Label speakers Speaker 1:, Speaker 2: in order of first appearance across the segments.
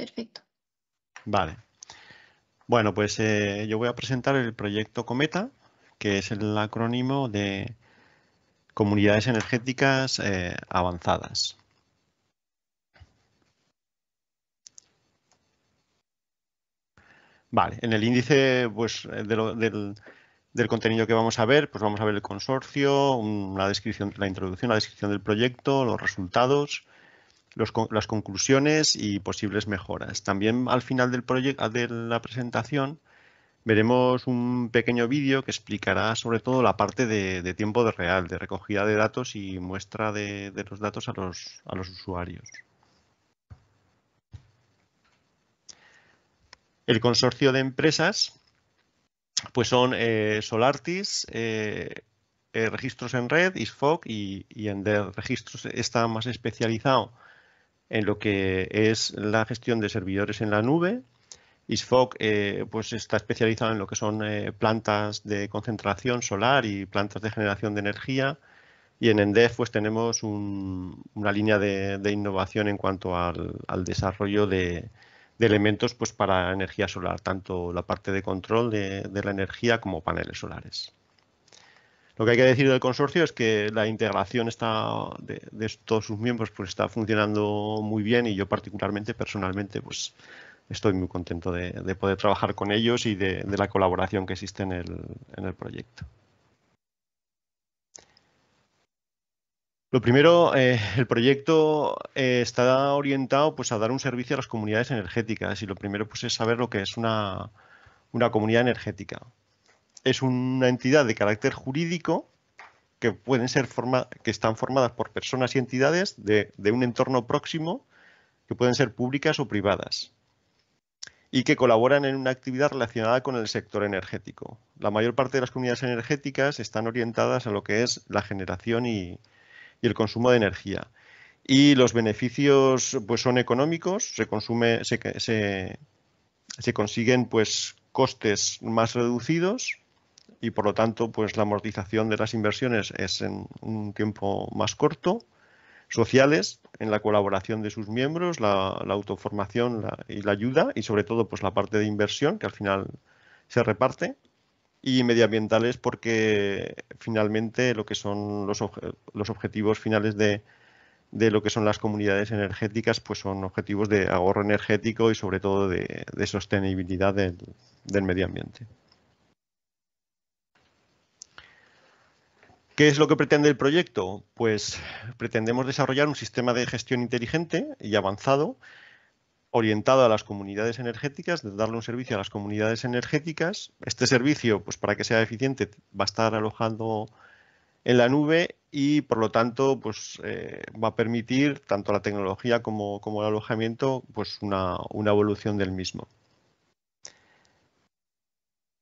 Speaker 1: Perfecto. Vale. Bueno, pues eh, yo voy a presentar el proyecto Cometa, que es el acrónimo de Comunidades Energéticas eh, Avanzadas. Vale, en el índice pues, eh, del, contenido que vamos a ver, pues vamos a ver el consorcio, una descripción, la introducción, la descripción del proyecto, los resultados, las conclusiones y posibles mejoras. También al final del de la presentación veremos un pequeño vídeo que explicará sobre todo la parte de, tiempo real, de recogida de datos y muestra de, los datos a los, a los usuarios. El consorcio de empresas pues son eh, Solartis, eh, eh, Registros en Red, ISFOC y, y en Registros está más especializado en lo que es la gestión de servidores en la nube. ISFOC eh, pues está especializado en lo que son eh, plantas de concentración solar y plantas de generación de energía. Y en ENDEF pues tenemos una línea de, innovación en cuanto al, desarrollo de, elementos pues, para energía solar, tanto la parte de control de la energía como paneles solares. Lo que hay que decir del consorcio es que la integración de, todos sus miembros pues, está funcionando muy bien y yo particularmente, personalmente, pues estoy muy contento de, poder trabajar con ellos y de, la colaboración que existe en el, proyecto. Lo primero, eh, el proyecto eh, está orientado pues, a dar un servicio a las comunidades energéticas y lo primero pues, es saber lo que es una comunidad energética es una entidad de carácter jurídico que pueden ser forma, que están formadas por personas y entidades de, un entorno próximo que pueden ser públicas o privadas y que colaboran en una actividad relacionada con el sector energético. La mayor parte de las comunidades energéticas están orientadas a lo que es la generación y, el consumo de energía. Y los beneficios pues, son económicos, se, consume, se, consiguen pues, costes más reducidos y por lo tanto pues la amortización de las inversiones es en un tiempo más corto, sociales, en la colaboración de sus miembros, la, autoformación y la ayuda y sobre todo pues la parte de inversión que al final se reparte y medioambientales porque finalmente lo que son los, los objetivos finales de, de, lo que son las comunidades energéticas pues son objetivos de ahorro energético y sobre todo de, sostenibilidad del, del medio ambiente. ¿Qué es lo que pretende el proyecto? Pues pretendemos desarrollar un sistema de gestión inteligente y avanzado orientado a las comunidades energéticas, de darle un servicio a las comunidades energéticas. Este servicio, pues para que sea eficiente, va a estar alojado en la nube y por lo tanto pues, eh, va a permitir tanto la tecnología como, el alojamiento pues una evolución del mismo.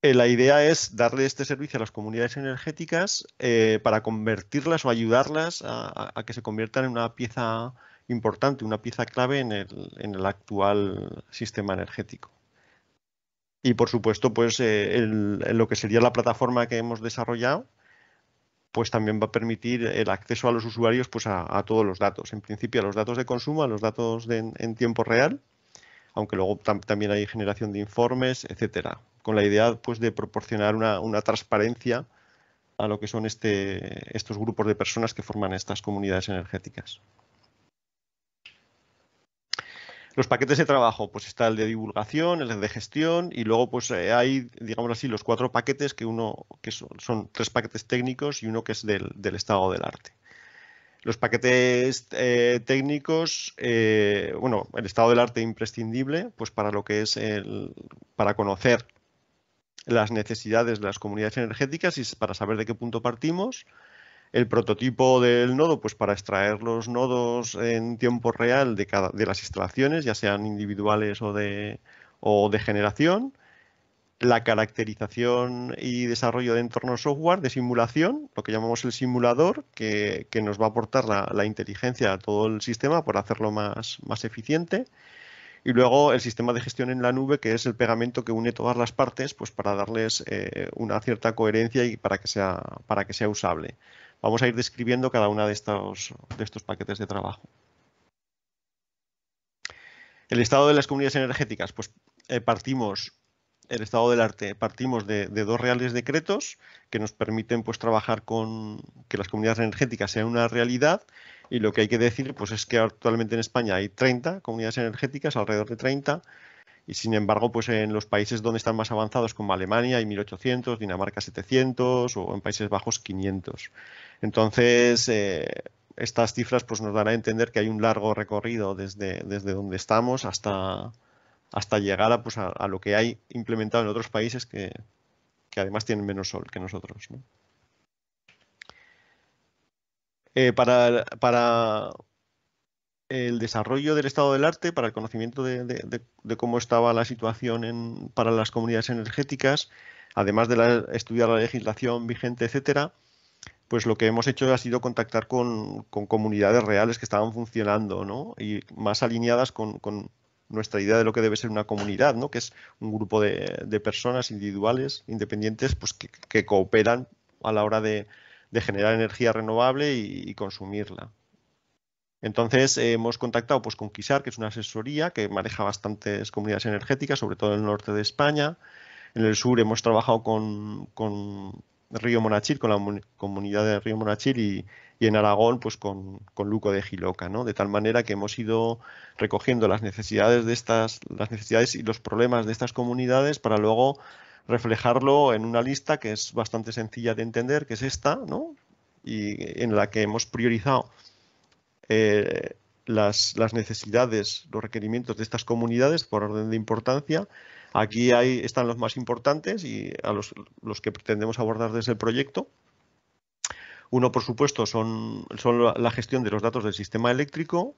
Speaker 1: Eh, la idea es darle este servicio a las comunidades energéticas eh, para convertirlas o ayudarlas a, que se conviertan en una pieza importante, una pieza clave en el, actual sistema energético. Y por supuesto, pues eh, lo que sería la plataforma que hemos desarrollado, pues también va a permitir el acceso a los usuarios pues, a, todos los datos. En principio a los datos de consumo, a los datos en tiempo real, aunque luego también hay generación de informes, etcétera, con la idea pues, de proporcionar una, transparencia a lo que son este, estos grupos de personas que forman estas comunidades energéticas. Los paquetes de trabajo, pues está el de divulgación, el de gestión y luego pues eh, hay, digamos así, los cuatro paquetes que uno que son, son tres paquetes técnicos y uno que es del, del estado del arte. Los paquetes eh, técnicos, eh, bueno, el estado del arte imprescindible, pues para lo que es el, para conocer las necesidades de las comunidades energéticas y para saber de qué punto partimos. El prototipo del nodo, pues para extraer los nodos en tiempo real de, cada, de las instalaciones, ya sean individuales o de, o de generación la caracterización y desarrollo de entornos software de simulación, lo que llamamos el simulador, que, nos va a aportar la, inteligencia a todo el sistema para hacerlo más, más eficiente. Y luego el sistema de gestión en la nube, que es el pegamento que une todas las partes pues para darles eh, una cierta coherencia y para que, sea, para que sea usable. Vamos a ir describiendo cada uno de estos, de estos paquetes de trabajo. El estado de las comunidades energéticas, pues eh, partimos el estado del arte. Partimos de, dos reales decretos que nos permiten pues trabajar con que las comunidades energéticas sean una realidad y lo que hay que decir pues es que actualmente en España hay 30 comunidades energéticas, alrededor de 30, y sin embargo pues en los países donde están más avanzados como Alemania hay 1800, Dinamarca 700 o en Países Bajos 500. Entonces... Eh, estas cifras pues, nos darán a entender que hay un largo recorrido desde, desde donde estamos hasta, hasta llegar a, pues, a, lo que hay implementado en otros países que, además tienen menos sol que nosotros. Eh, para, para, el desarrollo del estado del arte, para el conocimiento de, cómo estaba la situación en, para las comunidades energéticas, además de estudiar la legislación vigente, etcétera, pues lo que hemos hecho ha sido contactar con, comunidades reales que estaban funcionando ¿no? y más alineadas con nuestra idea de lo que debe ser una comunidad, ¿no? que es un grupo de, personas individuales, independientes, pues que, cooperan a la hora de, generar energía renovable y, consumirla. Entonces eh, hemos contactado pues, con Quisar, que es una asesoría que maneja bastantes comunidades energéticas, sobre todo en el norte de España. En el sur hemos trabajado con, con Río Monachil, con la comunidad de Río Monachil y, y en Aragón pues con, Luco de Giloca, ¿no? De tal manera que hemos ido recogiendo las necesidades de estas, las necesidades y los problemas de estas comunidades para luego reflejarlo en una lista que es bastante sencilla de entender, que es esta, ¿no? Y en la que hemos priorizado eh, las, necesidades, los requerimientos de estas comunidades por orden de importancia. Aquí hay, están los más importantes y a los, los que pretendemos abordar desde el proyecto. Uno, por supuesto, son, la gestión de los datos del sistema eléctrico,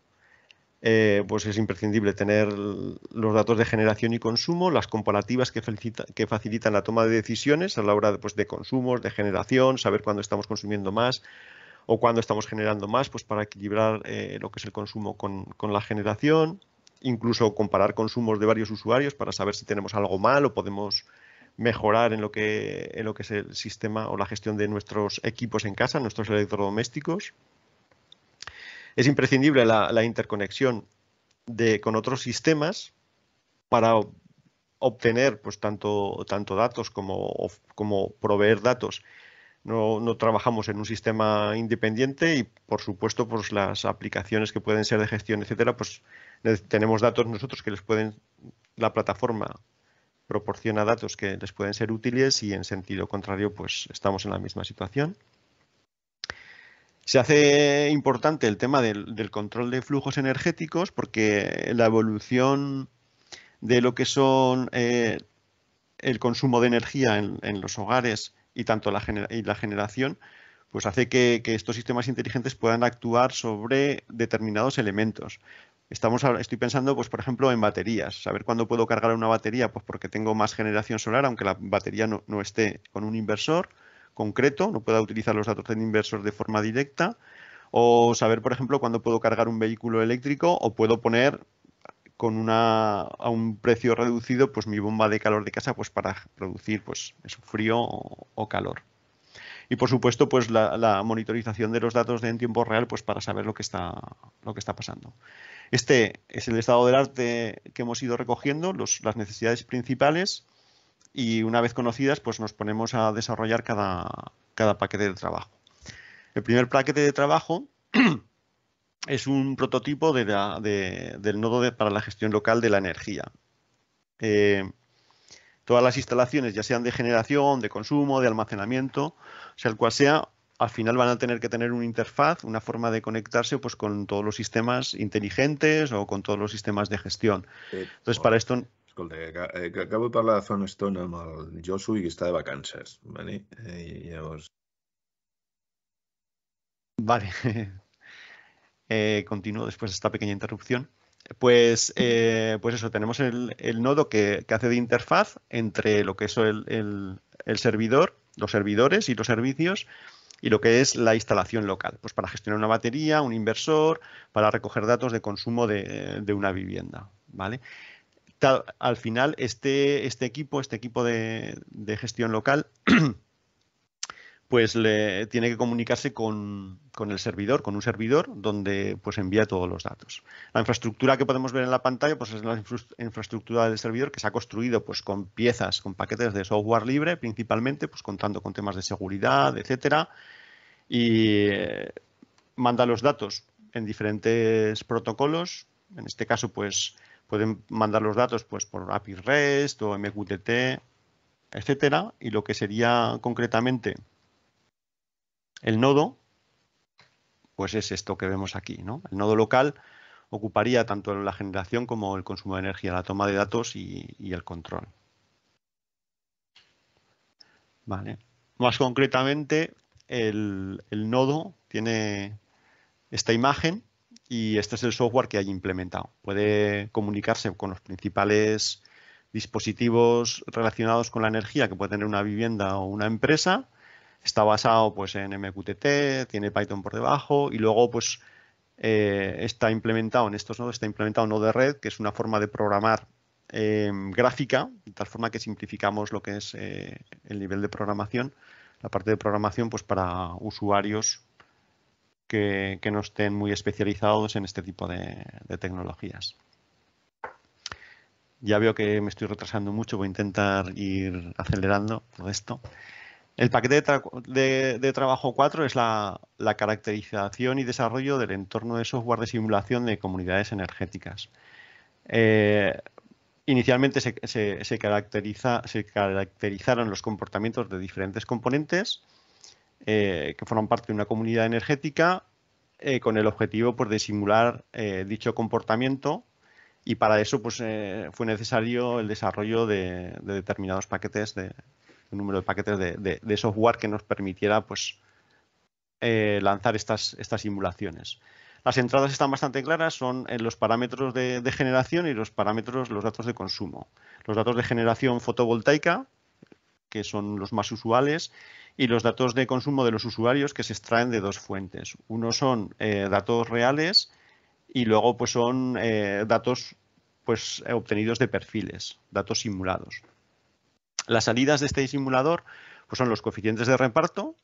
Speaker 1: eh, pues es imprescindible tener los datos de generación y consumo, las comparativas que, facilitan la toma de decisiones a la hora de, pues, de consumos, de generación, saber cuándo estamos consumiendo más o cuándo estamos generando más, pues para equilibrar eh, lo que es el consumo con, con, la generación, incluso comparar consumos de varios usuarios para saber si tenemos algo mal o podemos mejorar en lo que, en lo que es el sistema o la gestión de nuestros equipos en casa, nuestros electrodomésticos. Es imprescindible la, interconexión de, con otros sistemas para obtener pues, tanto, tanto datos como, como proveer datos. No, no, trabajamos en un sistema independiente y, por supuesto, pues, las aplicaciones que pueden ser de gestión, etcétera, pues tenemos datos nosotros que les pueden la plataforma proporciona datos que les pueden ser útiles y en sentido contrario pues estamos en la misma situación. Se hace importante el tema del, control de flujos energéticos porque la evolución de lo que son eh, el consumo de energía en, los hogares y tanto la, generación, pues hace que, estos sistemas inteligentes puedan actuar sobre determinados elementos. Estamos, estoy pensando, pues, por ejemplo, en baterías. Saber cuándo puedo cargar una batería, pues porque tengo más generación solar, aunque la batería no, esté con un inversor concreto, no pueda utilizar los datos del inversor de forma directa. O saber, por ejemplo, cuándo puedo cargar un vehículo eléctrico o puedo poner con una, a un precio reducido pues mi bomba de calor de casa pues para producir pues frío o calor y por supuesto pues la, monitorización de los datos en tiempo real pues para saber lo que está, lo que está pasando. Este es el estado del arte que hemos ido recogiendo, las necesidades principales y una vez conocidas pues nos ponemos a desarrollar cada, paquete de trabajo. El primer paquete de trabajo es un prototipo del nodo para la gestión local de la energía. Eh, todas las instalaciones, ya sean de generación, de consumo, de almacenamiento, sea el cual sea, al final van a tener que tener una interfaz, una forma de conectarse pues, con todos los sistemas inteligentes o con todos los sistemas de gestión. Entonces, para esto... Eh, acabo de hablar de zona estona Yo el que que está de vacanzas. vale? Eh, eh, continúo después de esta pequeña interrupción pues, eh, pues eso, tenemos el, nodo que, hace de interfaz entre lo que es el, servidor, los servidores y los servicios y lo que es la instalación local, pues para gestionar una batería, un inversor, para recoger datos de consumo de, una vivienda, ¿vale? al final, este, este equipo, este equipo de, de gestión local pues le tiene que comunicarse con, el servidor, con un servidor donde pues envía todos los datos. La infraestructura que podemos ver en la pantalla pues es la infraestructura del servidor que se ha construido pues con piezas, con paquetes de software libre principalmente, pues contando con temas de seguridad, etcétera, y eh, manda los datos en diferentes protocolos. En este caso pues pueden mandar los datos pues por API REST o MQTT, etcétera, y lo que sería concretamente el nodo, pues es esto que vemos aquí. ¿no? El nodo local ocuparía tanto la generación como el consumo de energía, la toma de datos y, el control. Más concretamente, el, el, nodo tiene esta imagen y este es el software que hay implementado. Puede comunicarse con los principales dispositivos relacionados con la energía que puede tener una vivienda o una empresa Está basado pues, en MQTT, tiene Python por debajo y luego pues, eh, está implementado en estos nodos, está implementado un red, que es una forma de programar em, gráfica, de tal forma que simplificamos lo que es eh, el nivel de programación, la parte de programación pues para usuarios que, no estén muy especializados en este tipo de, de, tecnologías. Ya veo que me estoy retrasando mucho, voy a intentar ir acelerando todo esto. El paquete de, trabajo 4 es la, caracterización y desarrollo del entorno de software de simulación de comunidades energéticas. Eh, inicialmente se, caracterizaron los comportamientos de diferentes componentes eh, que forman parte de una comunidad energética eh, con el objetivo pues, de simular dicho comportamiento y para eso pues, fue necesario el desarrollo de, de determinados paquetes de, un número de paquetes de, software que nos permitiera pues, eh, lanzar estas, simulaciones. Las entradas están bastante claras, son los parámetros de, generación y los parámetros, los datos de consumo. Los datos de generación fotovoltaica, que son los más usuales, y los datos de consumo de los usuarios que se extraen de dos fuentes. Uno son eh, datos reales y luego pues, son eh, datos pues, obtenidos de perfiles, datos simulados. Las salidas de este simulador pues son los coeficientes de reparto,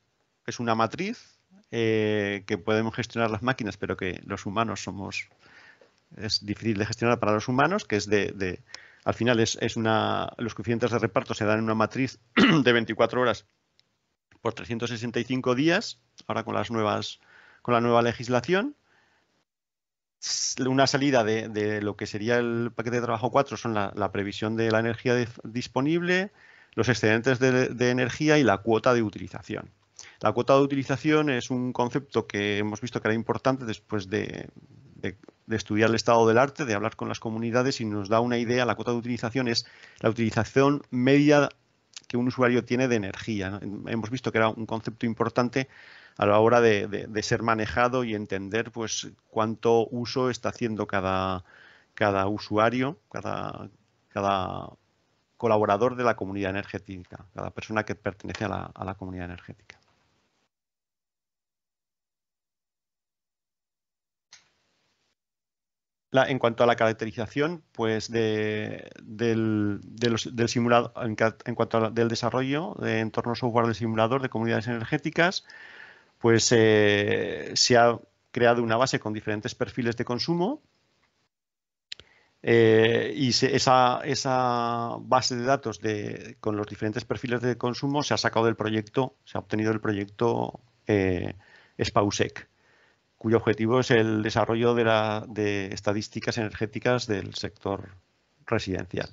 Speaker 1: que es una matriz eh, que podemos gestionar las máquinas, pero que los humanos somos... Es difícil de gestionar para los humanos, que es de, al final es, una, los coeficientes de reparto se dan en una matriz de 24 horas por 365 días, ahora con las nuevas, con la nueva legislación. Una salida de, de lo que sería el paquete de trabajo 4 son la, previsión de la energía disponible, los excedentes de, energía y la cuota de utilización. La cuota de utilización es un concepto que hemos visto que era importante después de, estudiar el estado del arte, de hablar con las comunidades y nos da una idea. La cuota de utilización es la utilización media que un usuario tiene de energía. Hemos visto que era un concepto importante a la hora de, ser manejado y entender pues, cuánto uso está haciendo cada, cada usuario, cada, cada colaborador de la comunidad energética, cada persona que pertenece a la, comunidad energética. en cuanto a la caracterización, pues del, en, cuanto al desarrollo de entorno software del simulador de comunidades energéticas, pues eh, se ha creado una base con diferentes perfiles de consumo eh, y esa, base de datos con los diferentes perfiles de consumo se ha sacado del proyecto, se ha obtenido el proyecto eh, SPAUSEC, cuyo objetivo es el desarrollo de, estadísticas energéticas del sector residencial.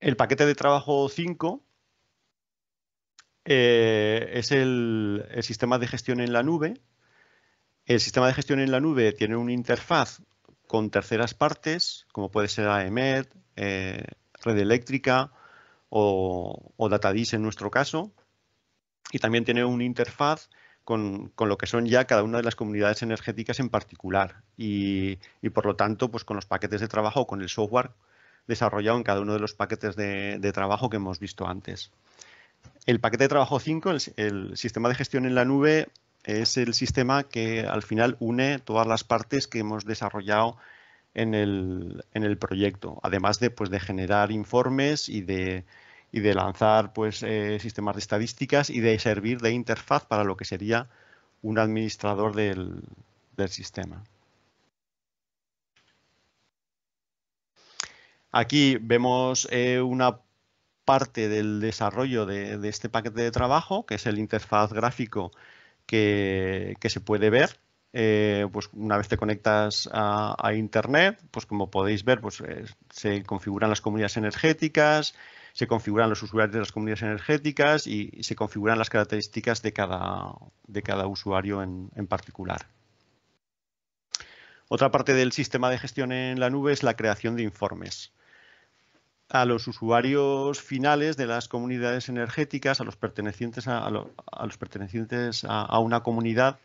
Speaker 1: El paquete de trabajo 5 eh, es el sistema de gestión en la nube, el sistema de gestión en la nube tiene una interfaz con terceras partes, como puede ser AEMED, eh, Red Eléctrica o, DataDis en nuestro caso. Y también tiene una interfaz con, lo que son ya cada una de las comunidades energéticas en particular y, por lo tanto pues con los paquetes de trabajo, con el software desarrollado en cada uno de los paquetes de, trabajo que hemos visto antes. El paquete de trabajo 5, el, sistema de gestión en la nube, es el sistema que al final une todas las partes que hemos desarrollado en el, proyecto, además pues, de, generar informes y de, lanzar pues, eh, sistemas de estadísticas y de servir de interfaz para lo que sería un administrador del, sistema. Aquí vemos eh, una parte del desarrollo de, este paquete de trabajo, que es el interfaz gráfico que, se puede ver. Eh, pues una vez te conectas a, internet, pues como podéis ver, pues eh, se configuran las comunidades energéticas, se configuran los usuarios de las comunidades energéticas y, se configuran las características de cada, de cada usuario en, en particular. Otra parte del sistema de gestión en la nube es la creación de informes a los usuarios finales de las comunidades energéticas, a los pertenecientes a, los pertenecientes a, una comunidad,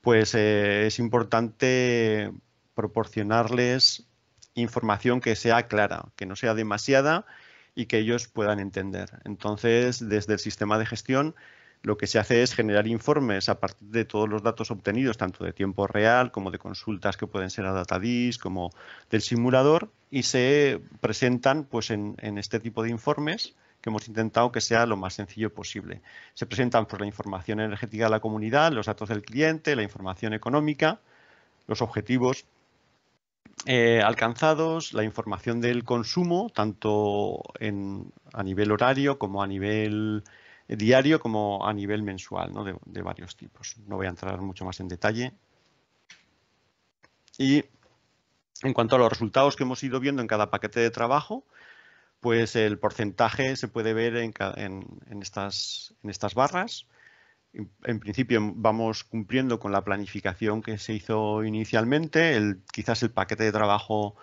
Speaker 1: pues eh, es importante proporcionarles información que sea clara, que no sea demasiada y que ellos puedan entender. Entonces, desde el sistema de gestión lo que se hace es generar informes a partir de todos los datos obtenidos, tanto de tiempo real como de consultas que pueden ser a Datadis, como del simulador, y se presentan pues, en, este tipo de informes que hemos intentado que sea lo más sencillo posible. Se presentan pues, la información energética de la comunidad, los datos del cliente, la información económica, los objetivos eh, alcanzados, la información del consumo, tanto en, a nivel horario como a nivel diario como a nivel mensual, de, varios tipos. No voy a entrar mucho más en detalle. Y en cuanto a los resultados que hemos ido viendo en cada paquete de trabajo, pues el porcentaje se puede ver en, estas, barras. En, principio vamos cumpliendo con la planificación que se hizo inicialmente. quizás el paquete de trabajo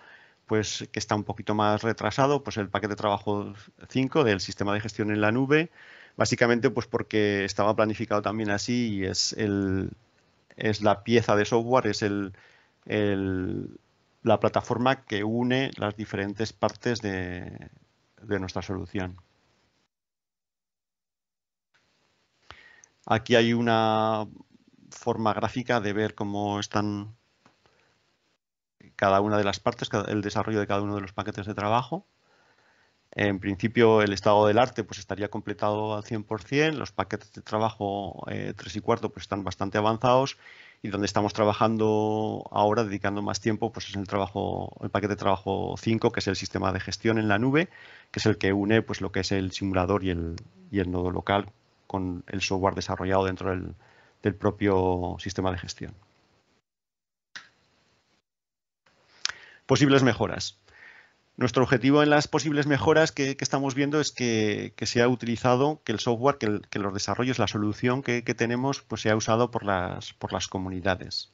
Speaker 1: pues, que está un poquito más retrasado, pues el paquete de trabajo 5 del sistema de gestión en la nube, Básicamente pues porque estaba planificado también así y es, es la pieza de software, es el, la plataforma que une las diferentes partes de, de nuestra solución. Aquí hay una forma gráfica de ver cómo están cada una de las partes, el desarrollo de cada uno de los paquetes de trabajo. En principio, el estado del arte pues, estaría completado al 100%, los paquetes de trabajo 3 eh, y 4 pues, están bastante avanzados y donde estamos trabajando ahora, dedicando más tiempo, pues es el, trabajo, el paquete de trabajo 5, que es el sistema de gestión en la nube, que es el que une pues, lo que es el simulador y el, nodo local con el software desarrollado dentro del propio sistema de gestión. Posibles mejoras. Nuestro objetivo en las posibles mejoras que, estamos viendo es que, que sea utilizado, que el software, que, los desarrollos, la solución que, tenemos, pues sea usado por las, comunidades.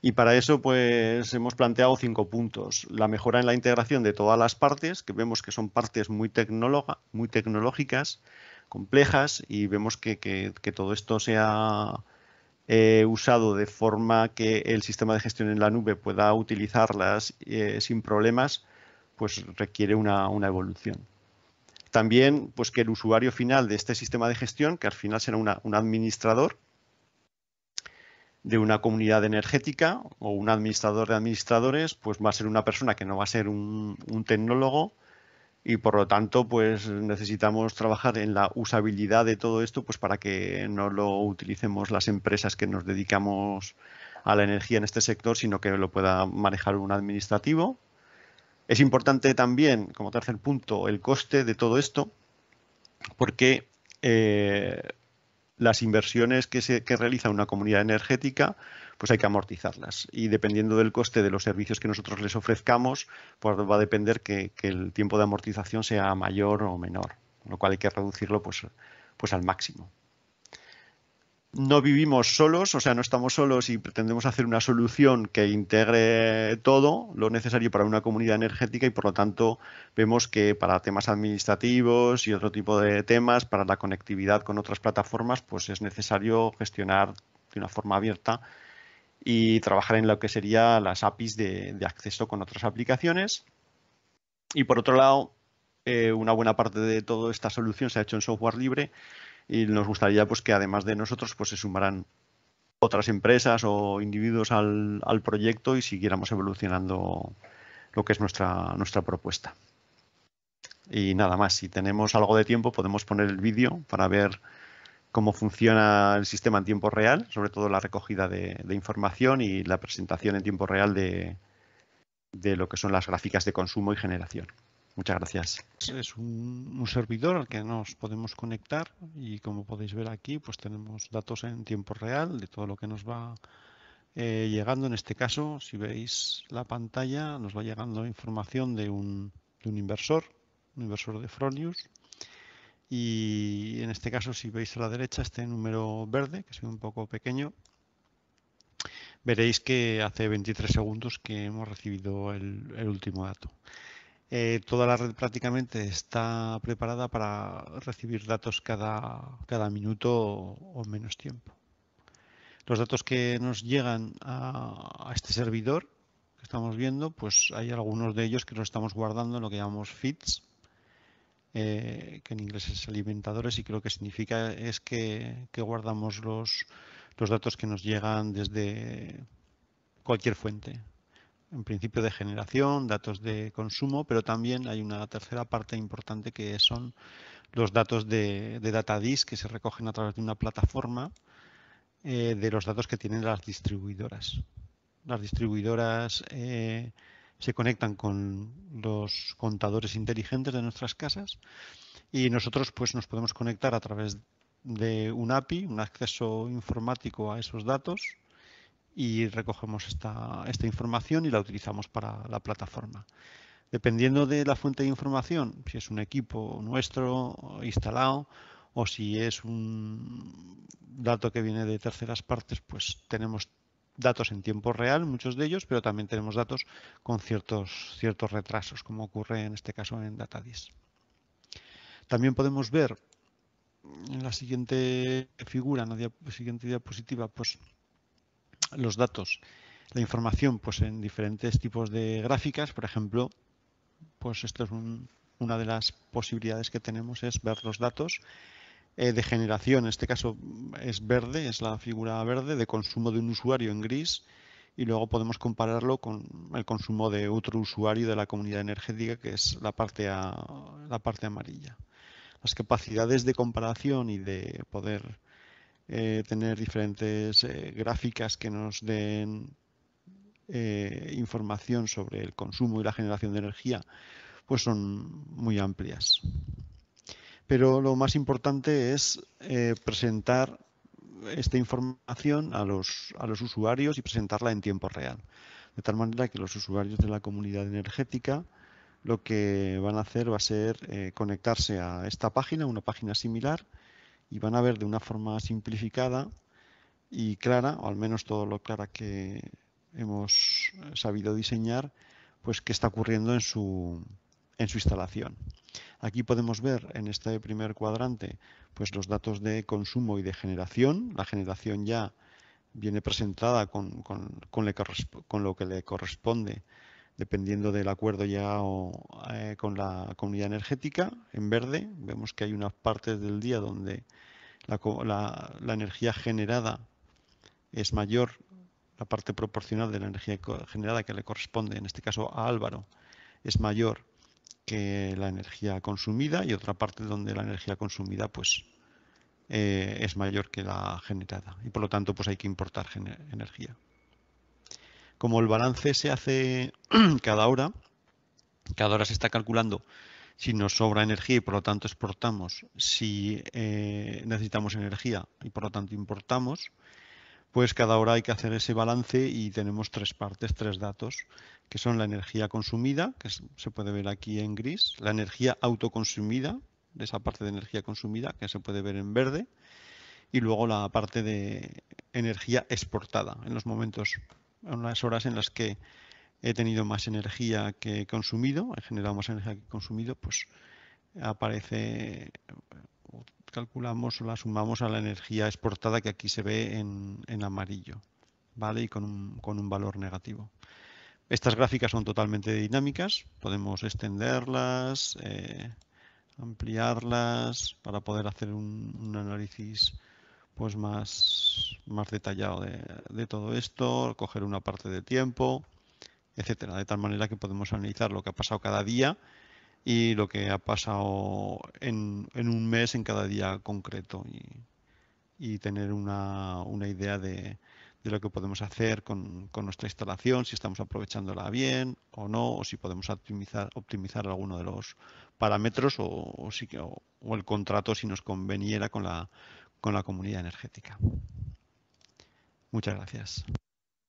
Speaker 1: Y para eso pues hemos planteado cinco puntos. La mejora en la integración de todas las partes, que vemos que son partes muy, tecnológicas, complejas, y vemos que, todo esto sea eh, usado de forma que el sistema de gestión en la nube pueda utilizarlas eh, sin problemas pues requiere una, evolución. También pues que el usuario final de este sistema de gestión, que al final será un administrador de una comunidad energética o un administrador de administradores, pues va a ser una persona que no va a ser un, un tecnólogo, y por lo tanto pues necesitamos trabajar en la usabilidad de todo esto pues para que no lo utilicemos las empresas que nos dedicamos a la energía en este sector sino que lo pueda manejar un administrativo es importante también, como tercer punto, el coste de todo esto, porque eh, las inversiones que, se, realiza una comunidad energética, pues hay que amortizarlas. Y dependiendo del coste de los servicios que nosotros les ofrezcamos, pues va a depender que, el tiempo de amortización sea mayor o menor, lo cual hay que reducirlo pues, pues al máximo no vivimos solos, o sea, no estamos solos y pretendemos hacer una solución que integre todo lo necesario para una comunidad energética y por lo tanto vemos que para temas administrativos y otro tipo de temas, para la conectividad con otras plataformas, pues es necesario gestionar de una forma abierta y trabajar en lo que serían las APIs de, acceso con otras aplicaciones. Y por otro lado, eh, una buena parte de toda esta solución se ha hecho en software libre, y nos gustaría pues, que además de nosotros pues, se sumaran otras empresas o individuos al, al proyecto y siguiéramos evolucionando lo que es nuestra, nuestra propuesta. Y nada más, si tenemos algo de tiempo podemos poner el vídeo para ver cómo funciona el sistema en tiempo real, sobre todo la recogida de, información y la presentación en tiempo real de, de lo que son las gráficas de consumo y generación. Muchas gracias. Es un, servidor al que nos podemos conectar y como podéis ver aquí, pues tenemos datos en tiempo real de todo lo que nos va eh, llegando. En este caso, si veis la pantalla, nos va llegando información de un, inversor, un inversor de Fronius. Y en este caso, si veis a la derecha este número verde, que es un poco pequeño, veréis que hace 23 segundos que hemos recibido el último dato. Eh, toda la red prácticamente está preparada para recibir datos cada, minuto o, menos tiempo. Los datos que nos llegan a, este servidor que estamos viendo, pues hay algunos de ellos que los estamos guardando en lo que llamamos feeds, eh, que en inglés es alimentadores y que lo que significa es que, guardamos los datos que nos llegan desde cualquier fuente, en principio de generación, datos de consumo, pero también hay una tercera parte importante que son los datos de, de DataDisk que se recogen a través de una plataforma eh, de los datos que tienen las distribuidoras. Las distribuidoras eh, se conectan con los contadores inteligentes de nuestras casas y nosotros pues, nos podemos conectar a través de un API, un acceso informático a esos datos y recogemos esta, información y la utilizamos para la plataforma. Dependiendo de la fuente de información, si es un equipo nuestro instalado o si es un dato que viene de terceras partes, pues tenemos datos en tiempo real, muchos de ellos, pero también tenemos datos con ciertos, ciertos retrasos, como ocurre en este caso en Datadis. También podemos ver en la siguiente figura, en la siguiente diapositiva, pues los datos, la información, pues en diferentes tipos de gráficas, por ejemplo, pues esto es una de las posibilidades que tenemos es ver los datos eh, de generación, en este caso es verde, es la figura verde, de consumo de un usuario en gris y luego podemos compararlo con el consumo de otro usuario de la comunidad energética que es la parte, la parte amarilla. Las capacidades de comparación y de poder eh, tener diferentes eh, gráficas que nos den eh, información sobre el consumo y la generación de energía, pues son muy amplias. Pero lo más importante es presentar esta información a los, a los usuarios y presentarla en tiempo real. De tal manera que los usuarios de la comunidad energética lo que van a hacer va a ser conectarse a esta página, una página similar, y van a ver de una forma simplificada y clara, o al menos todo lo clara que hemos sabido diseñar, pues qué está ocurriendo en su, en su instalación. Aquí podemos ver en este primer cuadrante pues los datos de consumo y de generación. La generación ya viene presentada con, con lo que le corresponde dependiendo del acuerdo ya eh, con la comunidad energética. En verde vemos que hay unas partes del día donde la, energía generada es mayor, la parte proporcional de la energía generada que le corresponde, en este caso a Álvaro, es mayor que la energía consumida y otra parte donde la energía consumida pues eh, es mayor que la generada y por lo tanto pues hay que importar energía como el balance se hace cada hora, cada hora se está calculando si nos sobra energía y por lo tanto exportamos, si eh, necesitamos energía y por lo tanto importamos, pues cada hora hay que hacer ese balance y tenemos tres partes, tres datos, que son la energía consumida, que se puede ver aquí en gris, la energía autoconsumida, de esa parte de energía consumida, que se puede ver en verde, y luego la parte de energía exportada en los momentos las horas en las que he tenido más energía que he consumido, he generado más energía que he consumido, pues aparece, calculamos o la sumamos a la energía exportada que aquí se ve en, amarillo, ¿vale? Y con un, con un valor negativo. Estas gráficas son totalmente dinámicas, podemos extenderlas, eh, ampliarlas para poder hacer un análisis pues más, más detallado de, todo esto, coger una parte de tiempo, etcétera, de tal manera que podemos analizar lo que ha pasado cada día y lo que ha pasado en, un mes en cada día concreto y, tener una, idea de, lo que podemos hacer con, nuestra instalación, si estamos aprovechándola bien o no, o si podemos optimizar, optimizar alguno de los parámetros o, o, o el contrato si nos conveniera con la, con la comunidad energética. Muchas gracias.